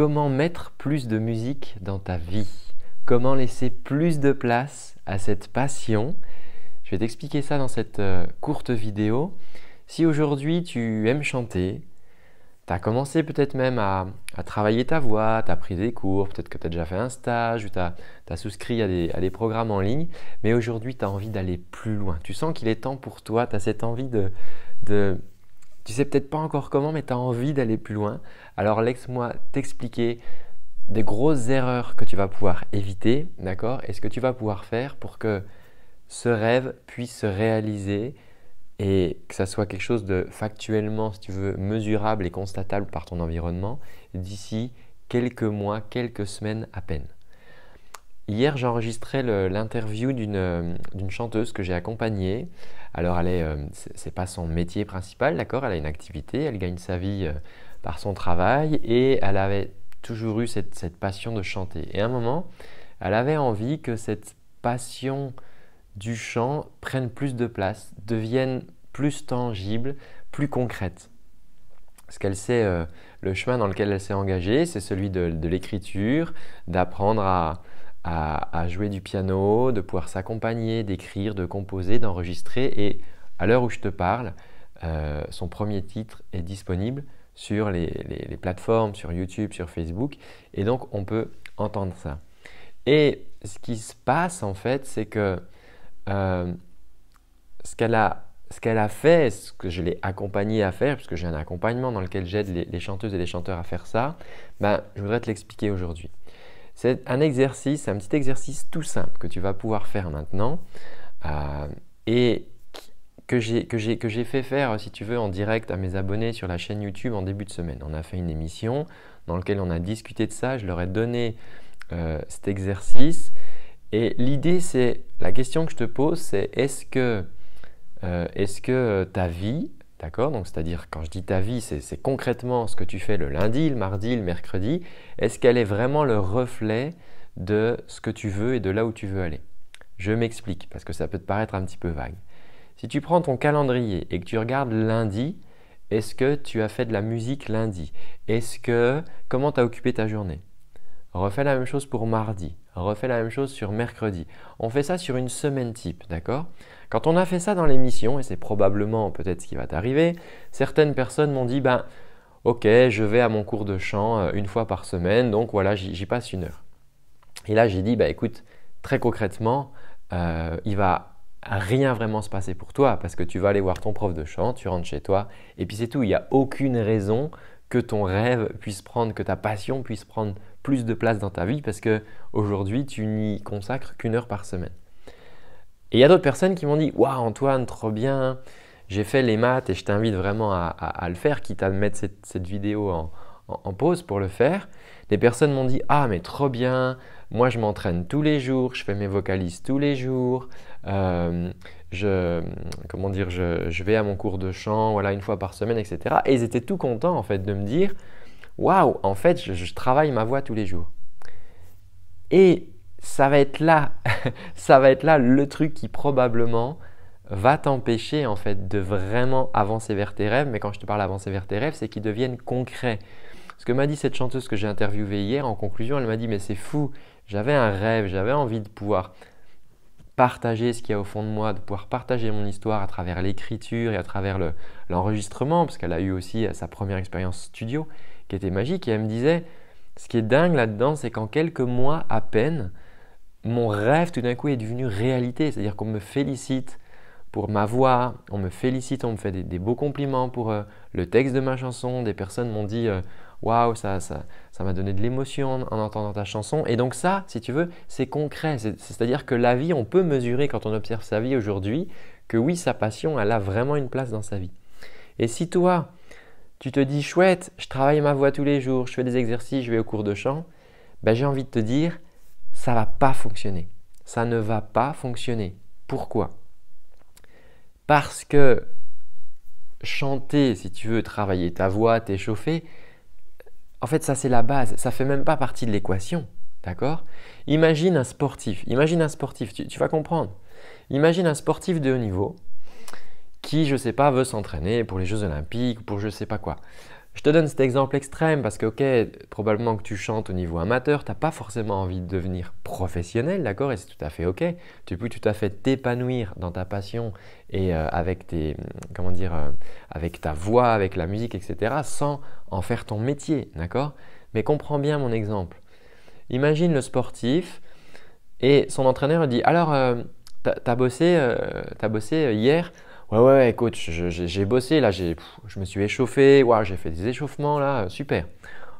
Comment mettre plus de musique dans ta vie Comment laisser plus de place à cette passion Je vais t'expliquer ça dans cette euh, courte vidéo. Si aujourd'hui tu aimes chanter, tu as commencé peut-être même à, travailler ta voix, tu as pris des cours, peut-être que tu as déjà fait un stage ou tu as, souscrit à des, programmes en ligne, mais aujourd'hui tu as envie d'aller plus loin. Tu sens qu'il est temps pour toi, tu as cette envie de tu sais peut-être pas encore comment, mais tu as envie d'aller plus loin. Alors laisse-moi t'expliquer des grosses erreurs que tu vas pouvoir éviter, d'accord Et ce que tu vas pouvoir faire pour que ce rêve puisse se réaliser et que ça soit quelque chose de factuellement, si tu veux, mesurable et constatable par ton environnement d'ici quelques mois, quelques semaines à peine. Hier, j'enregistrais l'interview euh, d'une chanteuse que j'ai accompagnée. Alors, elle est, euh, c'est pas son métier principal, d'accord Elle a une activité, elle gagne sa vie euh, par son travail et elle avait toujours eu cette, cette, passion de chanter. Et à un moment, elle avait envie que cette passion du chant prenne plus de place, devienne plus tangible, plus concrète. Parce qu'elle sait, le chemin dans lequel elle s'est engagée, c'est celui de l'écriture, d'apprendre à, à, jouer du piano, de pouvoir s'accompagner, d'écrire, de composer, d'enregistrer. Et à l'heure où je te parle, euh, son premier titre est disponible sur les, plateformes, sur YouTube, sur Facebook. Et donc, on peut entendre ça. Et ce qui se passe, en fait, c'est que euh, ce qu'elle a fait, ce que je l'ai accompagné à faire, puisque j'ai un accompagnement dans lequel j'aide les, chanteuses et les chanteurs à faire ça, ben, je voudrais te l'expliquer aujourd'hui. C'est un exercice, un petit exercice tout simple que tu vas pouvoir faire maintenant euh, et que j'ai fait faire, si tu veux, en direct à mes abonnés sur la chaîne YouTube en début de semaine. On a fait une émission dans laquelle on a discuté de ça. Je leur ai donné euh, cet exercice. Et l'idée, c'est, la question que je te pose, c'est est -ce euh, que ta vie, D'accord Donc, c'est-à-dire, quand je dis ta vie, c'est concrètement ce que tu fais le lundi, le mardi, le mercredi. Est-ce qu'elle est vraiment le reflet de ce que tu veux et de là où tu veux aller Je m'explique, parce que ça peut te paraître un petit peu vague. Si tu prends ton calendrier et que tu regardes lundi, est-ce que tu as fait de la musique lundi Est-ce que... Comment tu as occupé ta journée Refais la même chose pour mardi refait la même chose sur mercredi. On fait ça sur une semaine type, d'accord Quand on a fait ça dans l'émission, et c'est probablement peut-être ce qui va t'arriver, certaines personnes m'ont dit, ben ok, je vais à mon cours de chant euh, une fois par semaine, donc voilà, j'y passe une heure. Et là, j'ai dit, ben écoute, très concrètement, il euh, il va rien vraiment se passer pour toi parce que tu vas aller voir ton prof de chant, tu rentres chez toi et puis c'est tout. Il n'y a aucune raison que ton rêve puisse prendre, que ta passion puisse prendre plus de place dans ta vie parce que aujourd'hui tu n'y consacres qu'une heure par semaine. Et il y a d'autres personnes qui m'ont dit Waouh, Antoine, trop bien, j'ai fait les maths et je t'invite vraiment à, le faire, quitte à mettre cette, vidéo en, pause pour le faire. Des personnes m'ont dit Ah, mais trop bien, moi je m'entraîne tous les jours, je fais mes vocalises tous les jours, euh, je, comment dire, je, vais à mon cours de chant voilà, une fois par semaine, etc. Et ils étaient tout contents en fait de me dire waouh, en fait, je, travaille ma voix tous les jours. Et ça va être là, ça va être là le truc qui probablement va t'empêcher en fait de vraiment avancer vers tes rêves. Mais quand je te parle avancer vers tes rêves, c'est qu'ils deviennent concrets. Ce que m'a dit cette chanteuse que j'ai interviewée hier, en conclusion, elle m'a dit mais c'est fou, j'avais un rêve, j'avais envie de pouvoir partager ce qu'il y a au fond de moi, de pouvoir partager mon histoire à travers l'écriture et à travers l'enregistrement, parce qu'elle a eu aussi euh, sa première expérience studio qui était magique, et elle me disait, ce qui est dingue là-dedans, c'est qu'en quelques mois à peine, mon rêve tout d'un coup est devenu réalité, c'est-à-dire qu'on me félicite pour ma voix, on me félicite, on me fait des, beaux compliments pour euh, le texte de ma chanson, des personnes m'ont dit euh, waouh, ça m'a ça, donné de l'émotion en, en, entendant ta chanson. Et donc ça, si tu veux, c'est concret, c'est-à-dire que la vie, on peut mesurer quand on observe sa vie aujourd'hui que oui, sa passion, elle a vraiment une place dans sa vie. Et si toi, tu te dis chouette, je travaille ma voix tous les jours, je fais des exercices, je vais au cours de chant, ben, j'ai envie de te dire ça ne va pas fonctionner. Ça ne va pas fonctionner. Pourquoi Parce que chanter, si tu veux travailler ta voix, t'échauffer, en fait ça c'est la base, ça ne fait même pas partie de l'équation. D'accord Imagine un sportif, imagine un sportif, tu vas comprendre. Imagine un sportif de haut niveau qui, je sais pas, veut s'entraîner pour les Jeux Olympiques ou pour je sais pas quoi. Je te donne cet exemple extrême parce que, ok, probablement que tu chantes au niveau amateur, tu n'as pas forcément envie de devenir professionnel, d'accord Et c'est tout à fait ok. Tu peux tout à fait t'épanouir dans ta passion et euh, avec tes, comment dire, euh, avec ta voix, avec la musique, etc., sans en faire ton métier, d'accord Mais comprends bien mon exemple. Imagine le sportif et son entraîneur dit alors, euh, tu bossé, as bossé hier Ouais, ouais, écoute, j'ai bossé, là, je me suis échauffé, ouais, j'ai fait des échauffements, là, euh, super.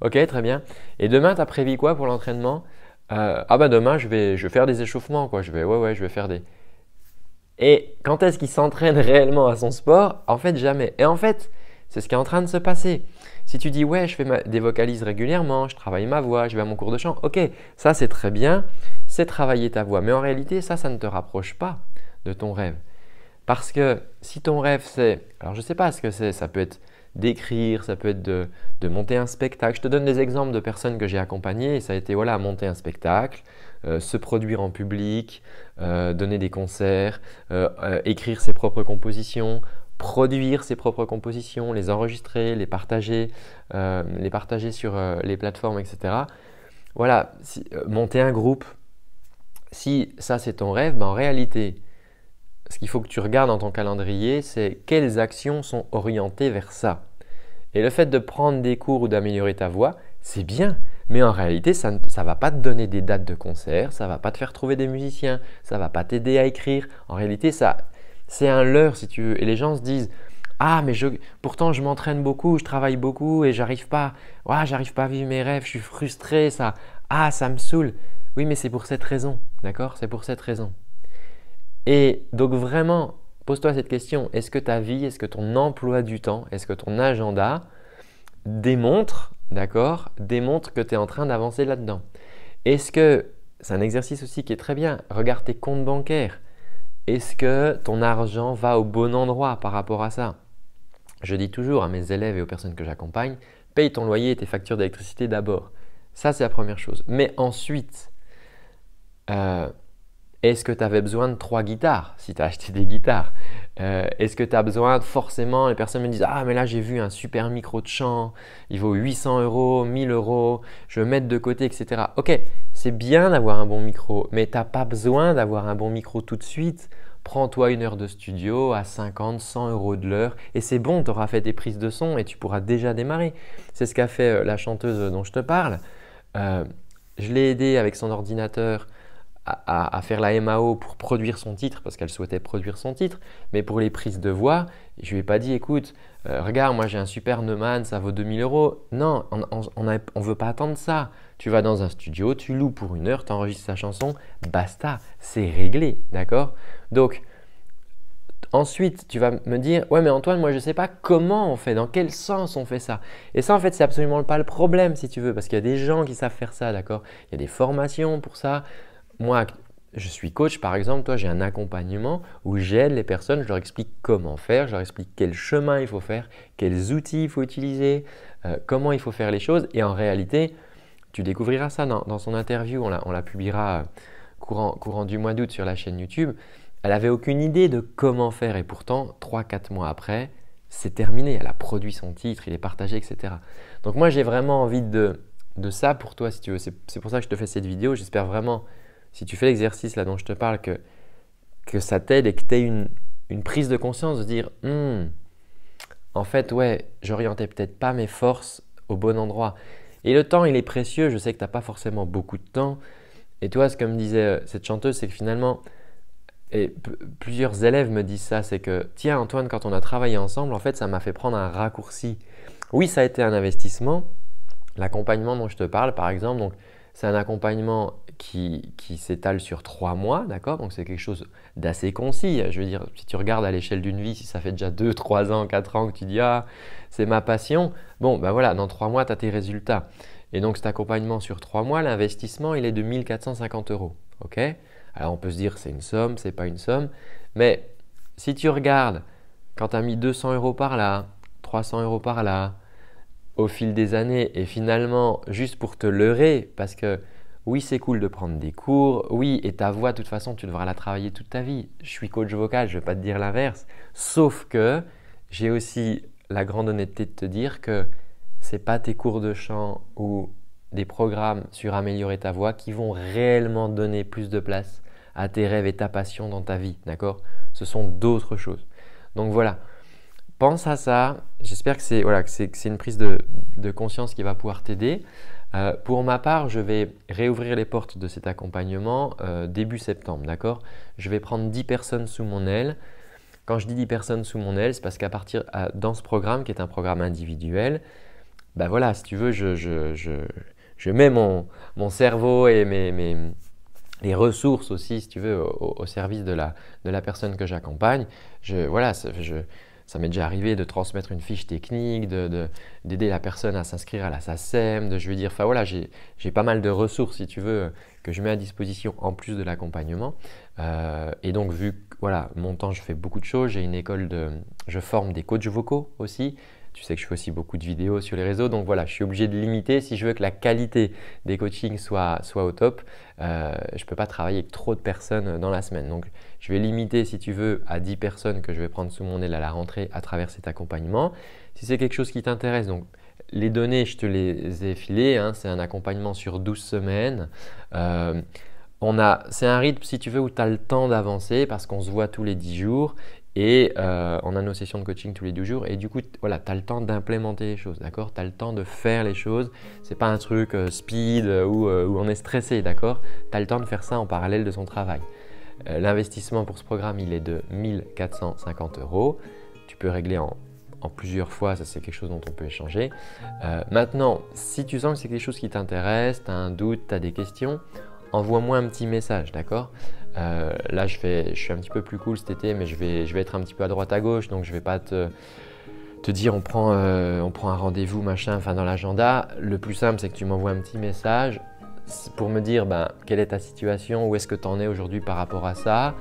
Ok, très bien. Et demain, tu as prévu quoi pour l'entraînement euh, Ah, bah demain, je vais, je vais faire des échauffements, quoi. Je vais, ouais, ouais, je vais faire des. Et quand est-ce qu'il s'entraîne réellement à son sport En fait, jamais. Et en fait, c'est ce qui est en train de se passer. Si tu dis, ouais, je fais des vocalises régulièrement, je travaille ma voix, je vais à mon cours de chant, ok, ça c'est très bien, c'est travailler ta voix. Mais en réalité, ça, ça ne te rapproche pas de ton rêve. Parce que si ton rêve c'est, alors je ne sais pas ce que c'est, ça peut être d'écrire, ça peut être de, monter un spectacle. Je te donne des exemples de personnes que j'ai accompagnées et ça a été voilà, monter un spectacle, euh, se produire en public, euh, donner des concerts, euh, écrire ses propres compositions, produire ses propres compositions, les enregistrer, les partager, les partager sur les plateformes, etc. Voilà, monter un groupe. Si ça c'est ton rêve, ben en réalité, ce qu'il faut que tu regardes dans ton calendrier, c'est quelles actions sont orientées vers ça. Et le fait de prendre des cours ou d'améliorer ta voix, c'est bien. Mais en réalité, ça ne va pas te donner des dates de concert, ça ne va pas te faire trouver des musiciens, ça ne va pas t'aider à écrire. En réalité, ça, c'est un leurre si tu veux. Et les gens se disent Ah, mais pourtant je m'entraîne beaucoup, je travaille beaucoup et j'arrive pas. Ouais, j'arrive pas à vivre mes rêves, je suis frustré, ça. Ah, ça me saoule. Oui, mais c'est pour cette raison, d'accord C'est pour cette raison. Et donc vraiment, pose-toi cette question, est-ce que ta vie, est-ce que ton emploi du temps, est-ce que ton agenda démontre, d'accord, démontre que tu es en train d'avancer là-dedans Est-ce que, c'est un exercice aussi qui est très bien, regarde tes comptes bancaires, est-ce que ton argent va au bon endroit par rapport à ça Je dis toujours à mes élèves et aux personnes que j'accompagne, paye ton loyer et tes factures d'électricité d'abord. Ça, c'est la première chose. Mais ensuite, euh, est-ce que tu avais besoin de trois guitares si tu as acheté des guitares euh, Est-ce que tu as besoin forcément Les personnes me disent Ah, mais là j'ai vu un super micro de chant, il vaut 800 euros, 1000 euros, je vais mettre de côté, etc. Ok, c'est bien d'avoir un bon micro, mais tu n'as pas besoin d'avoir un bon micro tout de suite. Prends-toi une heure de studio à 50, 100 euros de l'heure et c'est bon, tu auras fait tes prises de son et tu pourras déjà démarrer. C'est ce qu'a fait euh, la chanteuse dont je te parle. Euh, je l'ai aidée avec son ordinateur à, faire la MAO pour produire son titre, parce qu'elle souhaitait produire son titre, mais pour les prises de voix, je lui ai pas dit, écoute, euh, regarde, moi j'ai un super Neumann, ça vaut 2000 euros. Non, on ne veut pas attendre ça. Tu vas dans un studio, tu loues pour une heure, tu enregistres sa chanson, basta, c'est réglé, d'accord Donc, ensuite, tu vas me dire, ouais mais Antoine, moi je ne sais pas comment on fait, dans quel sens on fait ça. Et ça, en fait, c'est absolument pas le problème, si tu veux, parce qu'il y a des gens qui savent faire ça, d'accord Il y a des formations pour ça moi, je suis coach, par exemple, toi, j'ai un accompagnement où j'aide les personnes, je leur explique comment faire, je leur explique quel chemin il faut faire, quels outils il faut utiliser, euh, comment il faut faire les choses. Et en réalité, tu découvriras ça dans, son interview, on la, publiera euh, courant, courant, du mois d'août sur la chaîne YouTube. Elle n'avait aucune idée de comment faire et pourtant, 3-4 mois après, c'est terminé. Elle a produit son titre, il est partagé, etc. Donc moi, j'ai vraiment envie de, de ça pour toi, si tu veux. C'est pour ça que je te fais cette vidéo. J'espère vraiment si tu fais l'exercice là dont je te parle, que, ça t'aide et que tu aies une, prise de conscience de dire hmm, en fait, ouais, j'orientais peut-être pas mes forces au bon endroit. Et le temps, il est précieux. Je sais que tu n'as pas forcément beaucoup de temps. Et toi, ce que me disait euh, cette chanteuse, c'est que finalement, et plusieurs élèves me disent ça, c'est que tiens Antoine, quand on a travaillé ensemble, en fait, ça m'a fait prendre un raccourci. Oui, ça a été un investissement. L'accompagnement dont je te parle, par exemple, c'est un accompagnement qui, s'étale sur trois mois, d'accord Donc c'est quelque chose d'assez concis. Je veux dire, si tu regardes à l'échelle d'une vie, si ça fait déjà deux, trois ans, quatre ans que tu dis Ah, c'est ma passion, bon, ben voilà, dans trois mois, tu as tes résultats. Et donc cet accompagnement sur trois mois, l'investissement, il est de 1450 euros, ok Alors on peut se dire c'est une somme, c'est pas une somme, mais si tu regardes quand tu as mis 200 euros par là, 300 euros par là, au fil des années, et finalement, juste pour te leurrer, parce que oui, c'est cool de prendre des cours. Oui, et ta voix, de toute façon, tu devras la travailler toute ta vie. Je suis coach vocal, je ne vais pas te dire l'inverse. Sauf que j'ai aussi la grande honnêteté de te dire que ce n'est pas tes cours de chant ou des programmes sur améliorer ta voix qui vont réellement donner plus de place à tes rêves et ta passion dans ta vie, Ce sont d'autres choses. Donc voilà, pense à ça. J'espère que c'est une prise de conscience qui va pouvoir t'aider. Euh, pour ma part, je vais réouvrir les portes de cet accompagnement euh, début septembre, d'accord Je vais prendre 10 personnes sous mon aile. Quand je dis 10 personnes sous mon aile, c'est parce qu'à partir dans ce programme, qui est un programme individuel, ben voilà, si tu veux, je, je, je, mets mon, mon, cerveau et mes, mes, les ressources aussi, si tu veux, au, au service de la, de la personne que j'accompagne. Je, voilà, je, ça m'est déjà arrivé de transmettre une fiche technique, d'aider la personne à s'inscrire à la SACEM, de je veux dire, enfin voilà, j'ai pas mal de ressources, si tu veux, que je mets à disposition en plus de l'accompagnement. Euh, et donc, vu que, voilà, mon temps, je fais beaucoup de choses, j'ai une école de. Je forme des coachs vocaux aussi. Tu sais que je fais aussi beaucoup de vidéos sur les réseaux, donc voilà, je suis obligé de limiter. Si je veux que la qualité des coachings soit, au top, euh, je ne peux pas travailler avec trop de personnes dans la semaine. Donc je vais limiter, si tu veux, à 10 personnes que je vais prendre sous mon aile à la rentrée à travers cet accompagnement. Si c'est quelque chose qui t'intéresse, donc les données, je te les ai filées, hein, c'est un accompagnement sur 12 semaines. Euh, c'est un rythme, si tu veux, où tu as le temps d'avancer parce qu'on se voit tous les 10 jours et on a nos sessions de coaching tous les deux jours. Et du coup, voilà, tu as le temps d'implémenter les choses, d'accord Tu as le temps de faire les choses. ce n'est pas un truc euh, speed euh, euh, où, on est stressé, d'accord Tu as le temps de faire ça en parallèle de son travail. L'investissement pour ce programme, il est de 1450 euros. Tu peux régler en, plusieurs fois, ça c'est quelque chose dont on peut échanger. maintenant, si tu sens que c'est quelque chose qui t'intéresse, tu as un doute, tu as des questions, envoie-moi un petit message, d'accord euh, Là, je, fais, je suis un petit peu plus cool cet été, mais je vais, être un petit peu à droite à gauche, donc je ne vais pas te, dire euh, on prend, un rendez-vous, machin, enfin dans l'agenda. Le plus simple, c'est que tu m'envoies un petit message pour me dire ben, quelle est ta situation, où est-ce que tu en es aujourd'hui par rapport à ça,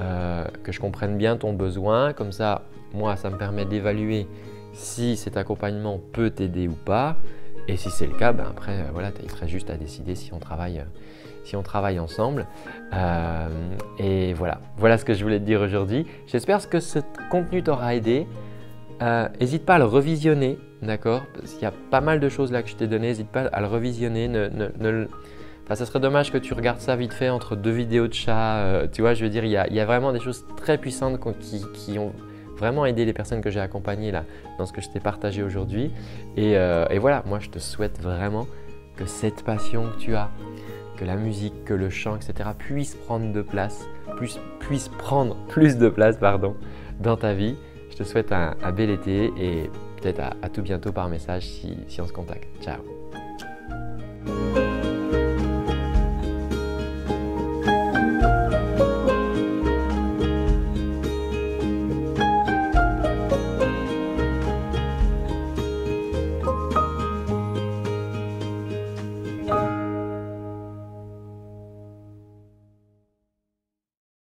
euh, que je comprenne bien ton besoin, comme ça, moi, ça me permet d'évaluer si cet accompagnement peut t'aider ou pas. Et si c'est le cas, ben, après, voilà, il serait juste à décider si on travaille si on travaille ensemble. Euh, et voilà, voilà ce que je voulais te dire aujourd'hui. J'espère que ce contenu t'aura aidé. N'hésite euh, pas à le revisionner, d'accord Parce qu'il y a pas mal de choses là que je t'ai données, n'hésite pas à le revisionner. Ne, ça serait dommage que tu regardes ça vite fait entre deux vidéos de chat. Euh, tu vois, je veux dire, il y, a, vraiment des choses très puissantes qui, ont vraiment aidé les personnes que j'ai accompagnées là dans ce que je t'ai partagé aujourd'hui. Et, et, voilà, moi je te souhaite vraiment que cette passion que tu as, que la musique, que le chant, etc. puissent prendre de place, prendre plus de place, pardon, dans ta vie. Je te souhaite un, bel été et peut-être à, tout bientôt par message si, si on se contacte. Ciao